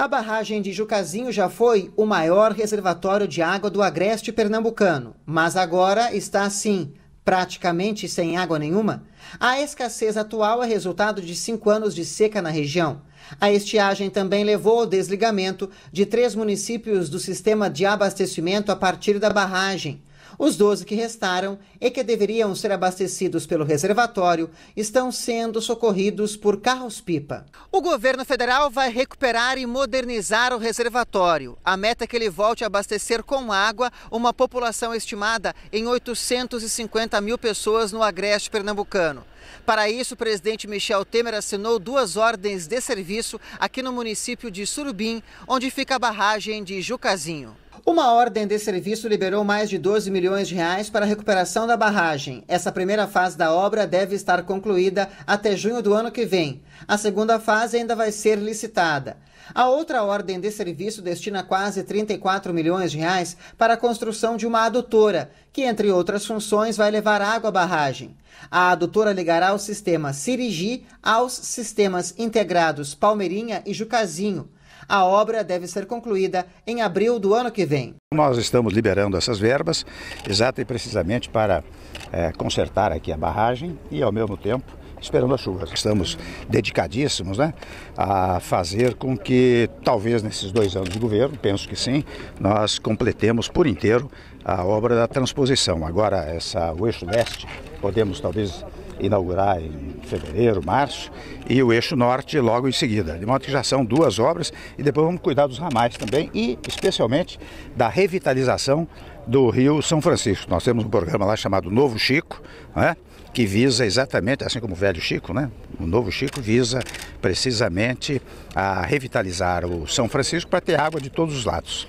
A barragem de Jucazinho já foi o maior reservatório de água do agreste pernambucano, mas agora está assim, praticamente sem água nenhuma. A escassez atual é resultado de cinco anos de seca na região. A estiagem também levou ao desligamento de três municípios do sistema de abastecimento a partir da barragem. Os 12 que restaram e que deveriam ser abastecidos pelo reservatório estão sendo socorridos por carros-pipa. O governo federal vai recuperar e modernizar o reservatório. A meta é que ele volte a abastecer com água uma população estimada em 850 mil pessoas no agreste pernambucano. Para isso, o presidente Michel Temer assinou duas ordens de serviço aqui no município de Surubim, onde fica a barragem de Jucazinho. Uma ordem de serviço liberou mais de 12 milhões de reais para a recuperação da barragem. Essa primeira fase da obra deve estar concluída até junho do ano que vem. A segunda fase ainda vai ser licitada. A outra ordem de serviço destina quase 34 milhões de reais para a construção de uma adutora, que, entre outras funções, vai levar água à barragem. A adutora ligará o sistema Sirigi aos sistemas integrados Palmeirinha e Jucazinho. A obra deve ser concluída em abril do ano que vem. Nós estamos liberando essas verbas exata e precisamente para é, consertar aqui a barragem e, ao mesmo tempo, esperando as chuvas. Estamos dedicadíssimos né, a fazer com que, talvez nesses dois anos de governo, penso que sim, nós completemos por inteiro a obra da transposição. Agora, essa, o eixo leste, podemos talvez inaugurar em fevereiro, março, e o eixo norte logo em seguida. De modo que já são duas obras e depois vamos cuidar dos ramais também e especialmente da revitalização do Rio São Francisco. Nós temos um programa lá chamado Novo Chico, né, que visa exatamente, assim como o Velho Chico, né, o Novo Chico visa precisamente a revitalizar o São Francisco para ter água de todos os lados.